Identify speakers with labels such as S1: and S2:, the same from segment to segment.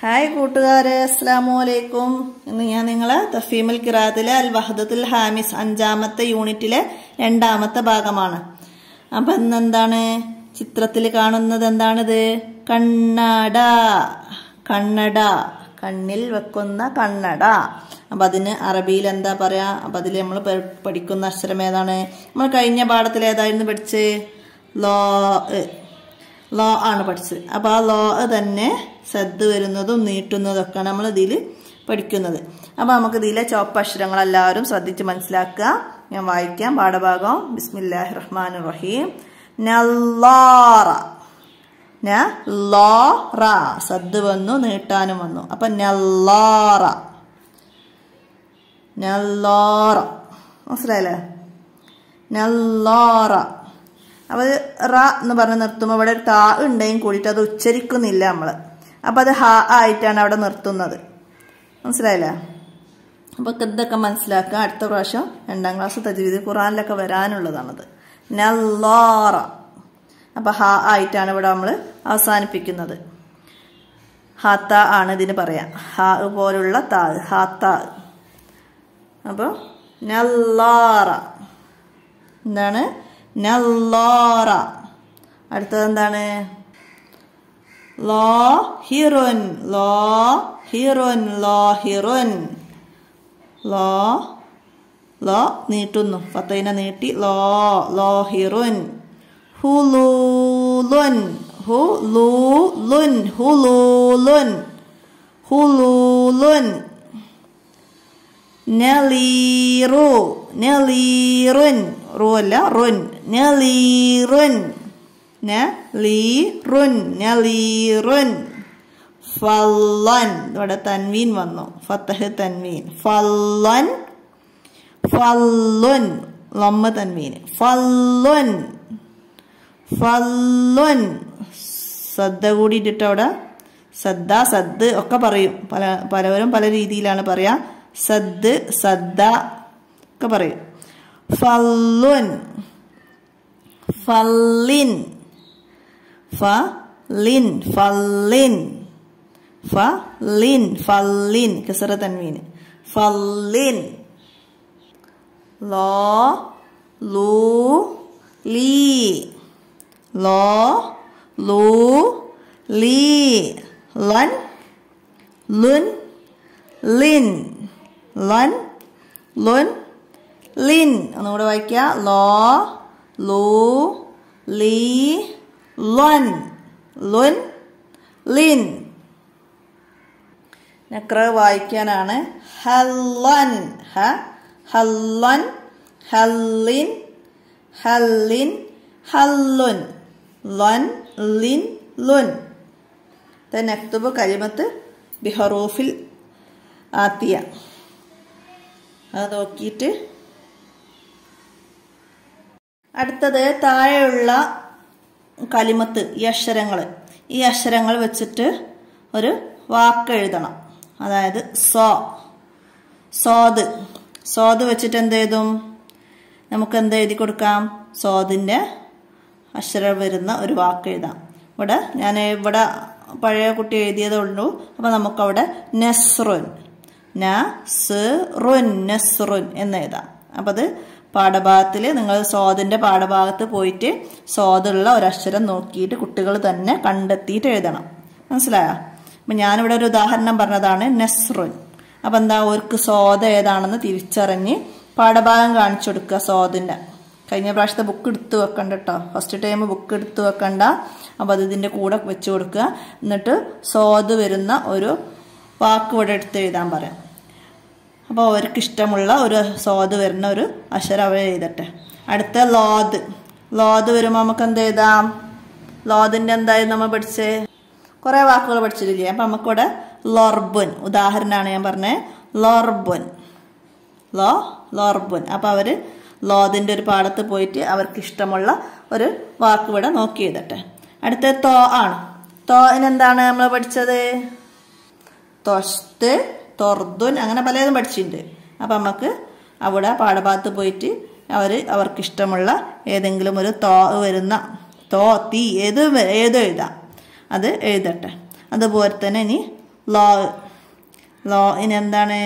S1: Hi കൂട്ടുകാരെ അസ്സാം വലൈക്കും ഇന്ന് ഞാൻ നിങ്ങളെ തഫീമുൽ കിറാത്തിലെ അൽ വഹദത്തുൽ ഹാമിസ് അഞ്ചാമത്തെ യൂണിറ്റിലെ രണ്ടാമത്തെ ഭാഗമാണ് അപ്പം ഇന്നെന്താണ് ചിത്രത്തിൽ കാണുന്നത് എന്താണിത് കണ്ണട കണ്ണട കണ്ണിൽ വെക്കുന്ന കണ്ണട അപ്പൊ അതിന് അറബിയിൽ എന്താ പറയാ അപ്പൊ അതിൽ നമ്മൾ പഠിക്കുന്ന അക്ഷരം ഏതാണ് നമ്മൾ കഴിഞ്ഞ പാഠത്തിൽ ഏതായിരുന്നു പഠിച്ച് ലോ ലോ ആണ് പഠിച്ചത് അപ്പോൾ ആ ലോ തന്നെ സദ് വരുന്നതും നീട്ടുന്നതൊക്കെ നമ്മൾ ഇതിൽ പഠിക്കുന്നത് അപ്പോൾ നമുക്ക് ഇതിലെ ചോപ്പ് അക്ഷരങ്ങളെല്ലാവരും ശ്രദ്ധിച്ച് മനസ്സിലാക്കുക ഞാൻ വായിക്കാം പാഠഭാഗം ബിസ്മില്ലാഹി റഹ്മാൻ റഹീം നല്ലോറ ലോറ സദ് വന്നു നീട്ടാനും വന്നു അപ്പൊ നല്ലോറ നല്ലോറ മനസ്സിലായില്ലേ നല്ലോറ അപ്പൊ റ എന്ന് പറഞ്ഞ് നിർത്തുമ്പോൾ ഇവിടെ ഒരു താ ഉണ്ടെങ്കിൽ കൂടിയിട്ട് അത് ഉച്ചരിക്കുന്നില്ല നമ്മൾ അപ്പോൾ അത് ഹാ ആയിട്ടാണ് അവിടെ നിർത്തുന്നത് മനസ്സിലായില്ല അപ്പോൾ ഇതൊക്കെ മനസ്സിലാക്കുക അടുത്ത പ്രാവശ്യം രണ്ടാം ക്ലാസ് തജ്വീദ് ഖുറാനിലൊക്കെ വരാനുള്ളതാണത് നല്ലോറ അപ്പോൾ ഹാ ആയിട്ടാണ് ഇവിടെ നമ്മൾ അവസാനിപ്പിക്കുന്നത് ഹാത്ത ആണ് ഇതിന് പറയാം ഹാ പോലുള്ള താ ഹാത്ത അപ്പോൾ നല്ലോറ എന്താണ് നല്ലോറ അടുത്തത് എന്താണ് ലോ ഹിറുൻ ലോ ഹിറുൻ ലോ ഹിറുൻ ലോ ലോ നീട്ടുന്നു ഫത്തൈന നീട്ടി ലോ ലോ ഹിറുൻ ഹുലൂലുൻ ഹുലൂലുൻ ഹുലൂലുൻ ഹുലൂലുൻ നെലീറു നെലീറുൻ റോ അല്ല റൊൻ നലീറുൻ നലീറുൻ നലീറുൻ ഫല്ലൻ ഇവിടെ തൻവീൻ വന്നു ഫത്തഹ് തൻവീൻ ഫല്ലൻ ഫല്ലുൻ ലമ്മ തൻവീൻ ഫല്ലുൻ ഫല്ലുൻ സദ്ദ കൂടിയിട്ടിട്ട് അവിടെ സദ്ദ സദ് ഒക്കെ പറയും പല പലവരും പല രീതിയിലാണ് പറയുക സദ് സദ്ദ ഒക്കെ പറയും Falun. falin falin falin falin falin keseretan ini falin Lo. Lu. Li. Lo. Lu. Li. lan Lun. Lin. Lon. Lun. lun ലിൻ ഒന്നുകൂടെ വായിക്കുക ലോ ലൂ ലീ ലൻ ലൊൻ ലിൻ നക്ര വായിക്കാനാണ് ഹല്ലൻ ഹ ഹല്ലൻ ഹല്ലിൻ ഹല്ലിൻ ഹല്ലുൻ ലൻ ലിൻ ലുൻ നക്തുബ് കരിമത്ത് ബിഹറൂഫിൽ ആത്തിയ അത് നോക്കിയിട്ട് അടുത്തത് താഴെയുള്ള കലിമത്ത് ഈ അക്ഷരങ്ങൾ ഈ അക്ഷരങ്ങൾ വെച്ചിട്ട് ഒരു വാക്ക് എഴുതണം അതായത് സോ സോത് സോത് വെച്ചിട്ട് എന്ത് എഴുതും നമുക്ക് എന്ത് എഴുതി കൊടുക്കാം സോതിൻ്റെ അക്ഷരം വരുന്ന ഒരു വാക്ക് എഴുതാം ഇവിടെ ഞാൻ ഇവിടെ പഴയ കുട്ടി എഴുതിയതേ ഉള്ളൂ അപ്പോൾ നമുക്കവിടെ നെസ്റുൻ നസുറുൻ എന്ന് എഴുതാം അപ്പോൾ അത് പാഠഭാഗത്തിൽ നിങ്ങൾ സ്വാതിൻ്റെ പാഠഭാഗത്ത് പോയിട്ട് ഒരു ഒരക്ഷരം നോക്കിയിട്ട് കുട്ടികൾ തന്നെ കണ്ടെത്തിയിട്ട് എഴുതണം മനസ്സിലായോ അപ്പം ഞാനിവിടെ ഒരു ഉദാഹരണം പറഞ്ഞതാണ് നെസ്റുൻ അപ്പം എന്താ അവർക്ക് സ്വാത ഏതാണെന്ന് തിരിച്ചറിഞ്ഞ് പാഠഭാഗം കാണിച്ചു കൊടുക്കുക സ്വാതിൻ്റെ കഴിഞ്ഞ പ്രാവശ്യത്തെ ബുക്ക് എടുത്തു വെക്കണ്ട കേട്ടോ ഫസ്റ്റ് ടൈം ബുക്ക് എടുത്തു വെക്കണ്ട അപ്പോൾ അത് ഇതിൻ്റെ കൂടെ വെച്ച് കൊടുക്കുക എന്നിട്ട് സ്വാത് വരുന്ന ഒരു വാക്ക് ഇവിടെ എടുത്ത് എഴുതാൻ പറയാം അപ്പോൾ അവർക്ക് ഇഷ്ടമുള്ള ഒരു സ്വാദ് വരുന്ന ഒരു അക്ഷരം അവർ എഴുതട്ടെ അടുത്ത ലോദ് ലോദ് വരുമ്പോൾ നമുക്ക് എന്ത് എഴുതാം ലോദിൻ്റെ എന്തായാലും നമ്മൾ പഠിച്ചേ കുറേ വാക്കുകൾ പഠിച്ചിട്ടില്ലേ അപ്പം നമുക്കിവിടെ ലോർബുൻ ഉദാഹരണമാണ് ഞാൻ പറഞ്ഞത് ലോർബുൻ ലോ ലോർബുൻ അപ്പോൾ അവർ ലോദിൻ്റെ ഒരു പാടത്ത് പോയിട്ട് അവർക്ക് ഇഷ്ടമുള്ള ഒരു വാക്ക് ഇവിടെ നോക്കി എഴുതട്ടെ അടുത്ത തോ ആണ് തോ എന്താണ് നമ്മൾ പഠിച്ചത് തൊഷ്ത് തൊർദുൻ അങ്ങനെ പലതും പഠിച്ചിട്ടുണ്ട് അപ്പം നമുക്ക് അവിടെ പാഠഭാഗത്ത് പോയിട്ട് അവർ അവർക്കിഷ്ടമുള്ള ഏതെങ്കിലും ഒരു തോ വരുന്ന തോ തീ ഏത് ഏതോ എഴുതാം അത് എഴുതട്ടെ അതുപോലെ തന്നെ ഇനി ലോ ലോ ഇനി എന്താണ്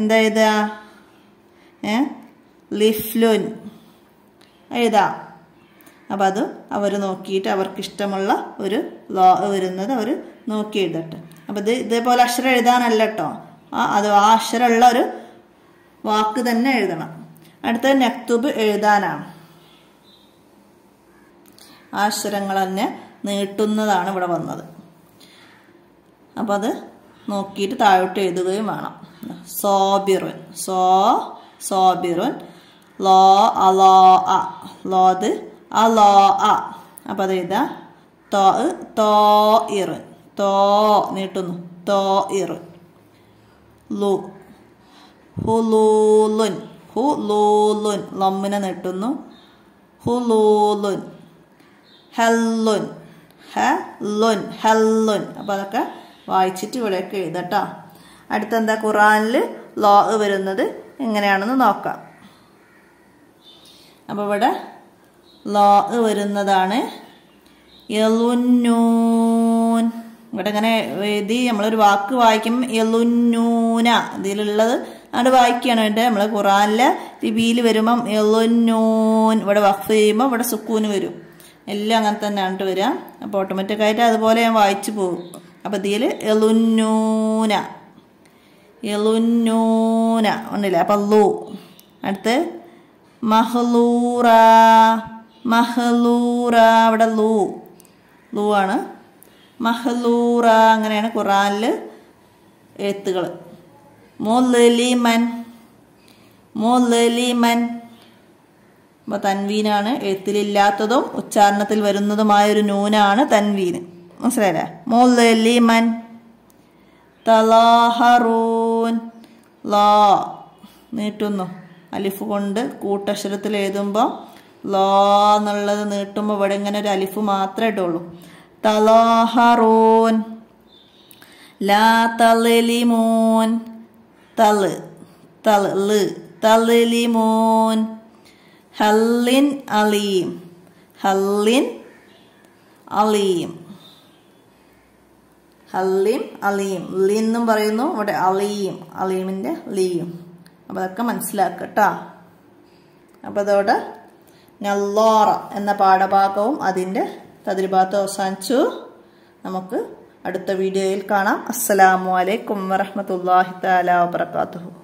S1: എന്താ എഴുതാ ഏ ലിഫ്ലുൻ എഴുതാം അപ്പം അത് അവർ നോക്കിയിട്ട് അവർക്കിഷ്ടമുള്ള ഒരു ലോ വരുന്നത് അവർ നോക്കി എഴുതട്ടെ അപ്പം ഇത് ഇതേപോലെ അക്ഷരം എഴുതാനല്ല കേട്ടോ ആ അത് ആ അക്ഷരമുള്ള ഒരു വാക്ക് തന്നെ എഴുതണം അടുത്ത നക്തൂബ് എഴുതാനാണ് ആ അക്ഷരങ്ങൾ തന്നെ നീട്ടുന്നതാണ് ഇവിടെ വന്നത് അപ്പോൾ അത് നോക്കിയിട്ട് താഴോട്ട് എഴുതുകയും വേണം സോബിറുൻ സോ സോബിറുൻ ലോ അലോ അ ലോത് അലോ അ അപ്പോൾ അത് എഴുതാം തോ തോ ഇറുൻ തോ നീട്ടുന്നു തോ ഇർ ലു ഹുലൂലുൻ ഹുലൂലുൻ ലമ്മിനെ നീട്ടുന്നു ഹുലൂലുൻ ഹെല്ലുൻ ഹെല്ലുൻ ഹെല്ലുൻ അപ്പോൾ അതൊക്കെ വായിച്ചിട്ട് ഇവിടെയൊക്കെ എഴുതട്ടോ അടുത്തെന്താ ഖുറാനിൽ ലോ വരുന്നത് എങ്ങനെയാണെന്ന് നോക്കാം അപ്പോൾ ഇവിടെ ലോ വരുന്നതാണ് യലുന്നൂൻ ഇവിടെ ഇങ്ങനെ എഴുതി നമ്മളൊരു വാക്ക് വായിക്കും എളുന്നൂന ഇതിലുള്ളത് അങ്ങോട്ട് വായിക്കുകയാണ് വേണ്ടത് നമ്മൾ ഖുറാനിലെ ലിപിയിൽ വരുമ്പം എളുന്നൂൻ ഇവിടെ വഫ് ചെയ്യുമ്പോൾ ഇവിടെ സുക്കൂന് വരും എല്ലാം അങ്ങനെ തന്നെ അങ്ങോട്ട് വരിക അപ്പോൾ ഓട്ടോമാറ്റിക്കായിട്ട് അതുപോലെ ഞാൻ വായിച്ചു പോകും അപ്പോൾ ഇതിൽ എളുന്നൂന എളുന്നൂന ഉണ്ടല്ലേ അപ്പം ലൂ അടുത്ത് മഹ്ലൂറ മഹ്ലൂറ അവിടെ ലൂ ലൂ ആണ് മഹലൂറ അങ്ങനെയാണ് ഖുറാനിൽ എഴുത്തുകൾ മുലിമൻ മുലിമൻ അപ്പോൾ തൻവീനാണ് എഴുത്തിലില്ലാത്തതും ഉച്ചാരണത്തിൽ ഒരു നൂനാണ് തൻവീൻ മനസ്സിലായില്ലേ മുലിമൻ തലാഹറൂൻ ലാ നീട്ടുന്നു അലിഫ് കൊണ്ട് കൂട്ടക്ഷരത്തിൽ എഴുതുമ്പോൾ ലോ എന്നുള്ളത് നീട്ടുമ്പോൾ ഇവിടെ ഇങ്ങനെ ഒരു അലിഫ് മാത്രമേ ഇട്ടുള്ളൂ തലാഹറൂൻ ലാ തലലിമൂൻ തൽ തൽ തലലിമൂൻ ഹല്ലിൻ അലീം ഹല്ലിൻ അലീം ഹല്ലിം അലീം ലി എന്നും പറയുന്നു ഇവിടെ അലീം അലീമിൻ്റെ ലീം അപ്പോൾ അതൊക്കെ മനസ്സിലാക്കുക കേട്ടോ അപ്പോൾ അതോടെ നല്ലോറ എന്ന പാഠഭാഗവും അതിൻ്റെ തദ്രിബാത്ത് അവസാനിച്ചു നമുക്ക് അടുത്ത വീഡിയോയിൽ കാണാം അസ്സലാമു അലൈക്കും വറഹമത്തല്ലാഹി താല വാബർക്കാത്തു